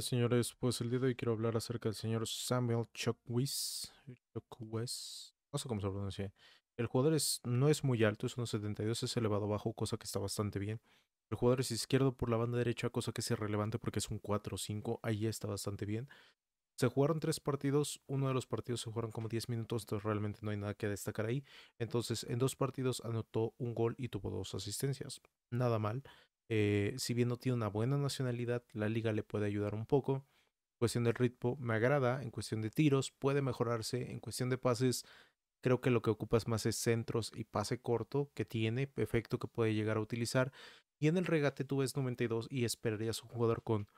señores, pues el día de hoy quiero hablar acerca del señor Samuel Chokwis, No sé cómo se pronuncia. El jugador no es muy alto, es 72, es elevado bajo, cosa que está bastante bien. El jugador es izquierdo por la banda derecha, cosa que es irrelevante porque es un 4-5, ahí está bastante bien. Se jugaron tres partidos, uno de los partidos se jugaron como 10 minutos, entonces realmente no hay nada que destacar ahí. Entonces, en dos partidos anotó un gol y tuvo dos asistencias. Nada mal. Eh, si bien no tiene una buena nacionalidad, la liga le puede ayudar un poco. En cuestión del ritmo me agrada, en cuestión de tiros puede mejorarse, en cuestión de pases creo que lo que ocupas más es centros y pase corto que tiene, efecto que puede llegar a utilizar. Y en el regate tú ves 92 y esperarías un jugador con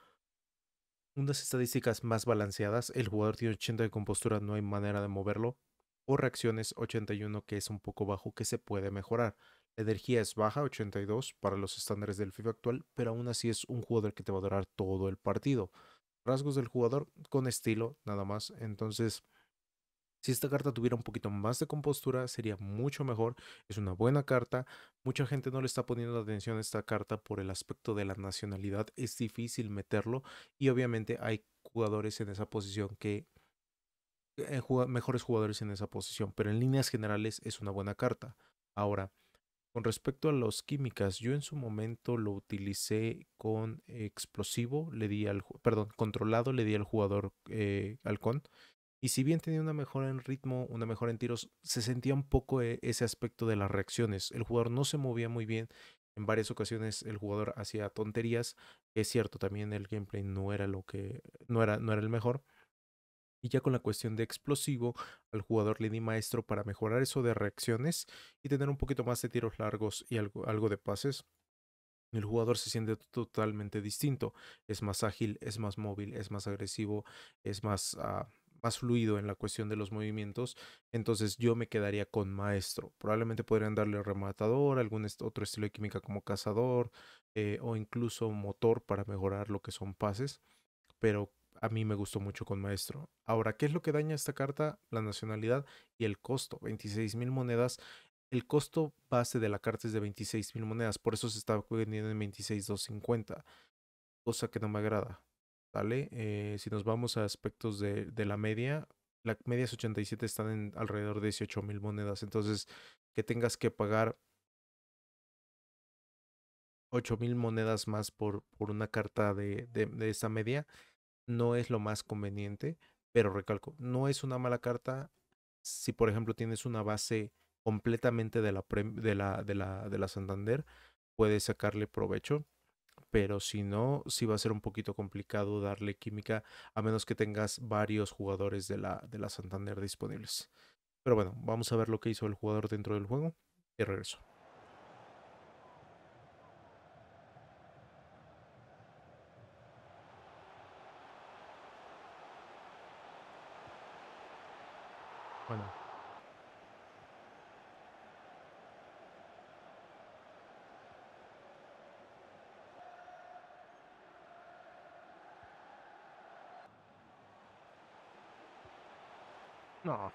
unas estadísticas más balanceadas. El jugador tiene 80 de compostura, no hay manera de moverlo. O reacciones 81 que es un poco bajo que se puede mejorar energía es baja, 82 para los estándares del FIFA actual, pero aún así es un jugador que te va a durar todo el partido. Rasgos del jugador con estilo, nada más. Entonces, si esta carta tuviera un poquito más de compostura, sería mucho mejor. Es una buena carta. Mucha gente no le está poniendo atención a esta carta por el aspecto de la nacionalidad. Es difícil meterlo y obviamente hay jugadores en esa posición que eh, mejores jugadores en esa posición, pero en líneas generales es una buena carta. Ahora, con respecto a los químicas, yo en su momento lo utilicé con explosivo, le di al, perdón, controlado, le di al jugador eh, halcón. Y si bien tenía una mejora en ritmo, una mejora en tiros, se sentía un poco e, ese aspecto de las reacciones. El jugador no se movía muy bien. En varias ocasiones el jugador hacía tonterías. Es cierto, también el gameplay no era lo que. no era, no era el mejor. Y ya con la cuestión de explosivo, al jugador le di maestro para mejorar eso de reacciones y tener un poquito más de tiros largos y algo, algo de pases. El jugador se siente totalmente distinto. Es más ágil, es más móvil, es más agresivo, es más, ah, más fluido en la cuestión de los movimientos. Entonces yo me quedaría con maestro. Probablemente podrían darle rematador, algún otro estilo de química como cazador eh, o incluso motor para mejorar lo que son pases. Pero a mí me gustó mucho con Maestro. Ahora, ¿qué es lo que daña esta carta? La nacionalidad y el costo. 26.000 mil monedas. El costo base de la carta es de 26.000 mil monedas. Por eso se está vendiendo en 26,250. Cosa que no me agrada. ¿Vale? Eh, si nos vamos a aspectos de, la media, la media es 87, están en alrededor de 18.000 mil monedas. Entonces, que tengas que pagar 8.000 mil monedas más por, por una carta de, de esa media no es lo más conveniente, pero recalco, no es una mala carta si, por ejemplo, tienes una base completamente de la, de la, de la, de la Santander, puedes sacarle provecho pero si no, sí va a ser un poquito complicado darle química, a menos que tengas varios jugadores de la, de la Santander disponibles. Pero bueno, vamos a ver lo que hizo el jugador dentro del juego y regreso. Voilà. Non,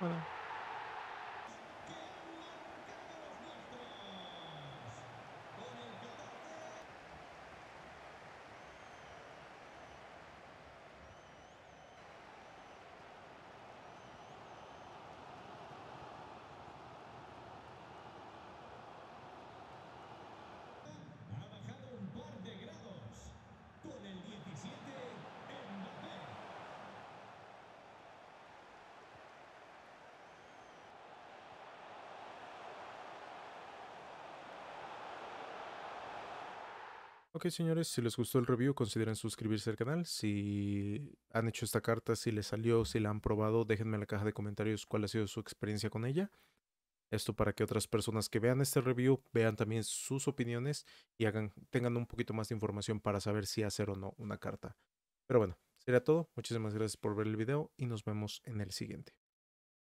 嗯。Ok, señores, si les gustó el review, consideren suscribirse al canal. Si han hecho esta carta, si les salió, si la han probado, déjenme en la caja de comentarios cuál ha sido su experiencia con ella. Esto para que otras personas que vean este review vean también sus opiniones y tengan un poquito más de información para saber si hacer o no una carta. Pero bueno, sería todo. Muchísimas gracias por ver el video y nos vemos en el siguiente.